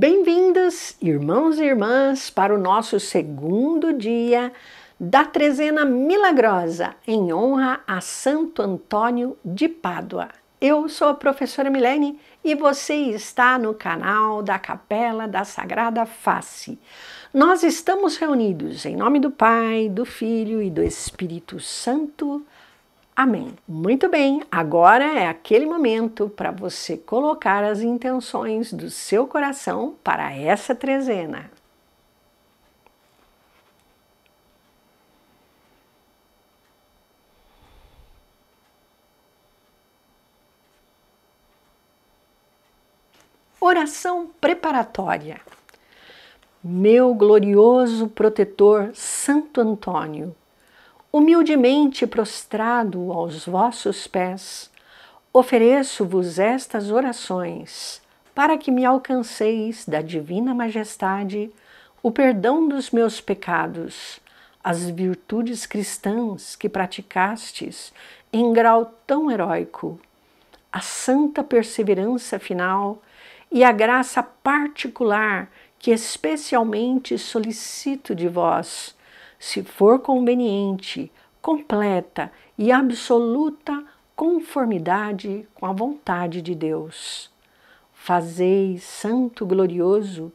Bem-vindas, irmãos e irmãs, para o nosso segundo dia da Trezena Milagrosa, em honra a Santo Antônio de Pádua. Eu sou a professora Milene e você está no canal da Capela da Sagrada Face. Nós estamos reunidos em nome do Pai, do Filho e do Espírito Santo. Amém. Muito bem, agora é aquele momento para você colocar as intenções do seu coração para essa trezena. Oração preparatória. Meu glorioso protetor Santo Antônio, humildemente prostrado aos vossos pés, ofereço-vos estas orações, para que me alcanceis da Divina Majestade o perdão dos meus pecados, as virtudes cristãs que praticastes em grau tão heróico, a santa perseverança final e a graça particular que especialmente solicito de vós se for conveniente, completa e absoluta conformidade com a vontade de Deus. Fazei, Santo Glorioso,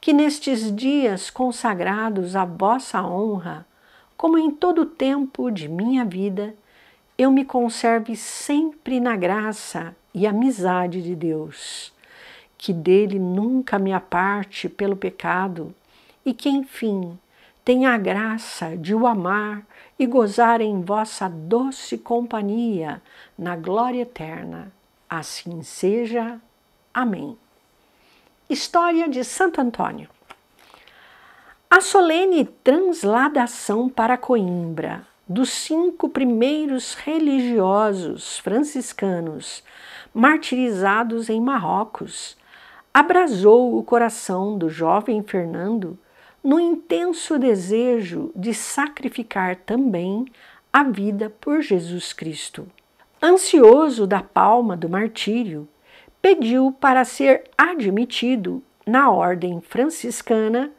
que nestes dias consagrados à vossa honra, como em todo o tempo de minha vida, eu me conserve sempre na graça e amizade de Deus, que dele nunca me aparte pelo pecado e que, enfim, tenha a graça de o amar e gozar em vossa doce companhia na glória eterna. Assim seja. Amém. História de Santo Antônio. A solene transladação para Coimbra dos cinco primeiros religiosos franciscanos martirizados em Marrocos abrasou o coração do jovem Fernando no intenso desejo de sacrificar também a vida por Jesus Cristo. Ansioso da palma do martírio, pediu para ser admitido na ordem franciscana,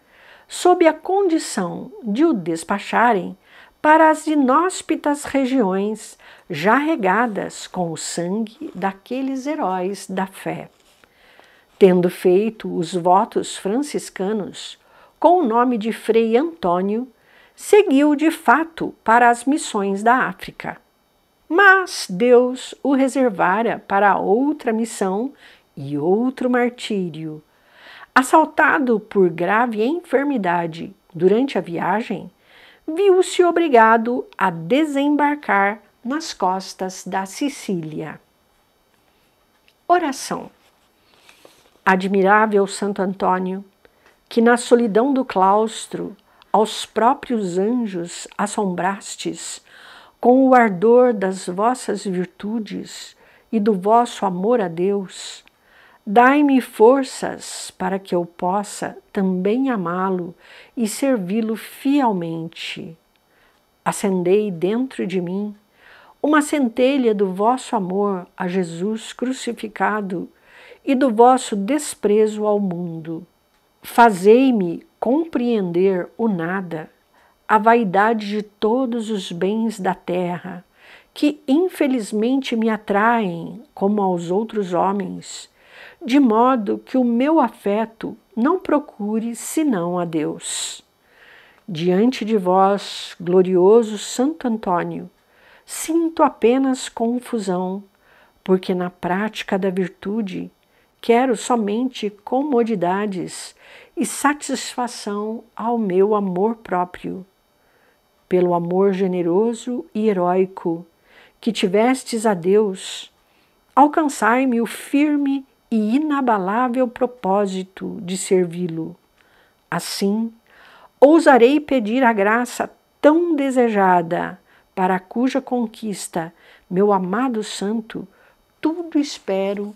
sob a condição de o despacharem para as inóspitas regiões já regadas com o sangue daqueles heróis da fé. Tendo feito os votos franciscanos, com o nome de Frei Antônio, seguiu de fato para as missões da África. Mas Deus o reservara para outra missão e outro martírio. Assaltado por grave enfermidade durante a viagem, viu-se obrigado a desembarcar nas costas da Sicília. Oração. Admirável Santo Antônio, que na solidão do claustro aos próprios anjos assombrastes com o ardor das vossas virtudes e do vosso amor a Deus. Dai-me forças para que eu possa também amá-lo e servi-lo fielmente. Acendei dentro de mim uma centelha do vosso amor a Jesus crucificado e do vosso desprezo ao mundo Fazei-me compreender o nada, a vaidade de todos os bens da terra, que infelizmente me atraem como aos outros homens, de modo que o meu afeto não procure senão a Deus. Diante de vós, glorioso Santo Antônio, sinto apenas confusão, porque na prática da virtude Quero somente comodidades e satisfação ao meu amor próprio. Pelo amor generoso e heróico que tivestes a Deus, alcançai-me o firme e inabalável propósito de servi-lo. Assim, ousarei pedir a graça tão desejada, para cuja conquista, meu amado santo, tudo espero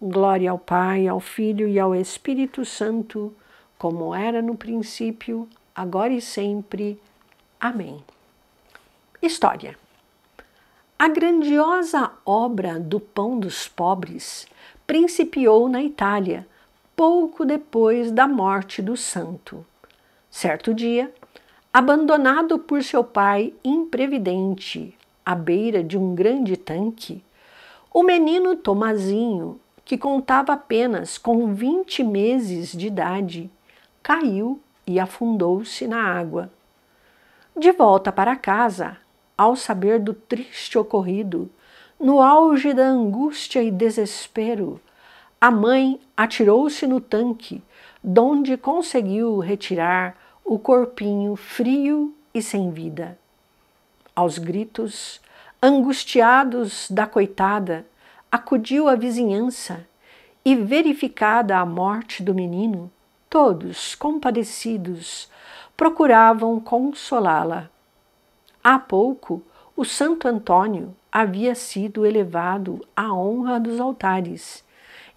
Glória ao Pai, ao Filho e ao Espírito Santo, como era no princípio, agora e sempre. Amém. História. A grandiosa obra do Pão dos Pobres principiou na Itália, pouco depois da morte do santo. Certo dia, abandonado por seu pai imprevidente à beira de um grande tanque, o menino Tomazinho que contava apenas com 20 meses de idade, caiu e afundou-se na água. De volta para casa, ao saber do triste ocorrido, no auge da angústia e desespero, a mãe atirou-se no tanque, donde conseguiu retirar o corpinho frio e sem vida. Aos gritos, angustiados da coitada, acudiu a vizinhança e, verificada a morte do menino, todos, compadecidos, procuravam consolá-la. Há pouco, o Santo Antônio havia sido elevado à honra dos altares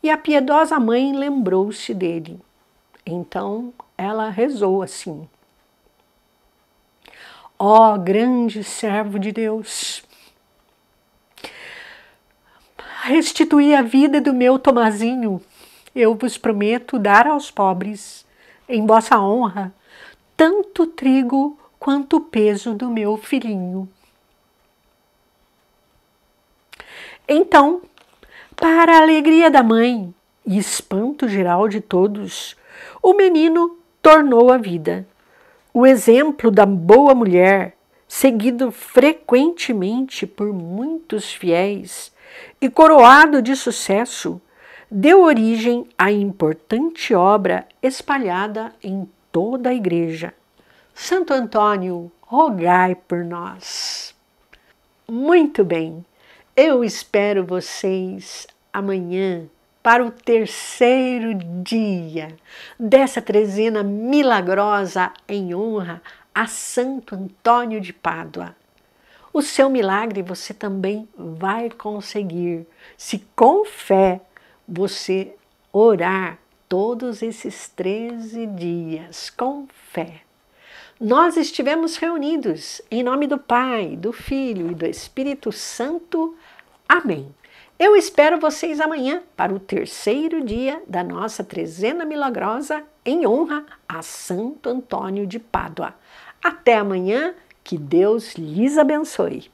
e a piedosa mãe lembrou-se dele. Então ela rezou assim: Ó oh, grande servo de Deus! restituir a vida do meu Tomazinho. Eu vos prometo dar aos pobres, em vossa honra, tanto trigo quanto o peso do meu filhinho. Então, para a alegria da mãe e espanto geral de todos, o menino tornou a vida. O exemplo da boa mulher, seguido frequentemente por muitos fiéis, e coroado de sucesso, deu origem à importante obra espalhada em toda a Igreja. Santo Antônio, rogai por nós. Muito bem, eu espero vocês amanhã para o terceiro dia dessa trezena milagrosa em honra a Santo Antônio de Pádua o seu milagre você também vai conseguir. Se com fé você orar todos esses 13 dias, com fé. Nós estivemos reunidos em nome do Pai, do Filho e do Espírito Santo. Amém. Eu espero vocês amanhã para o terceiro dia da nossa trezena milagrosa em honra a Santo Antônio de Pádua. Até amanhã que Deus lhes abençoe.